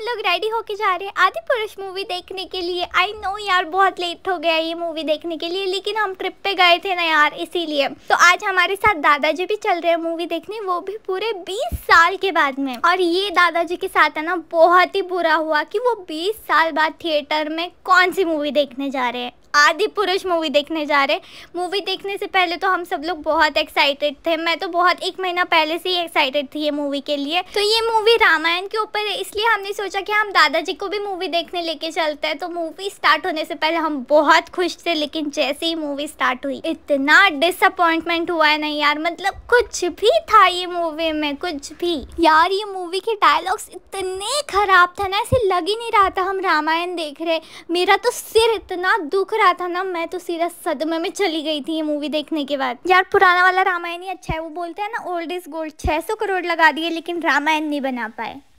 हम लोग रेडी होके जा रहे हैं आदि पुरुष मूवी देखने के लिए आई नो यार बहुत लेट हो गया ये मूवी देखने के लिए लेकिन हम ट्रिप पे गए थे ना यार इसीलिए तो आज हमारे साथ दादाजी भी चल रहे हैं मूवी देखने वो भी पूरे 20 साल के बाद में और ये दादाजी के साथ है ना बहुत ही बुरा हुआ की वो बीस साल बाद थिएटर में कौन सी मूवी देखने जा रहे हैं आदि पुरुष मूवी देखने जा रहे मूवी देखने से पहले तो हम सब लोग बहुत एक्साइटेड थे मैं तो बहुत एक महीना पहले से ही एक्साइटेड थी ये मूवी के लिए तो ये मूवी रामायण के ऊपर है इसलिए हमने सोचा सोचा कि हम दादाजी को भी मूवी देखने लेके चलते हैं तो मूवी स्टार्ट होने से पहले हम बहुत खुश थे लेकिन जैसे ही मूवी स्टार्ट हुई इतना डिसअपॉइंटमेंट हुआ है ना यार मतलब कुछ भी था ये मूवी में कुछ भी यार ये मूवी के डायलॉग्स इतने खराब था ना ऐसे लग ही नहीं रहा था हम रामायण देख रहे मेरा तो सिर इतना दुख रहा था ना मैं तो सीधा सदमे में चली गई थी ये मूवी देखने के बाद यार पुराना वाला रामायण ही अच्छा है वो बोलते हैं ना ओल्ड इज गोल्ड सौ करोड़ लगा दिए लेकिन रामायण नहीं बना पाए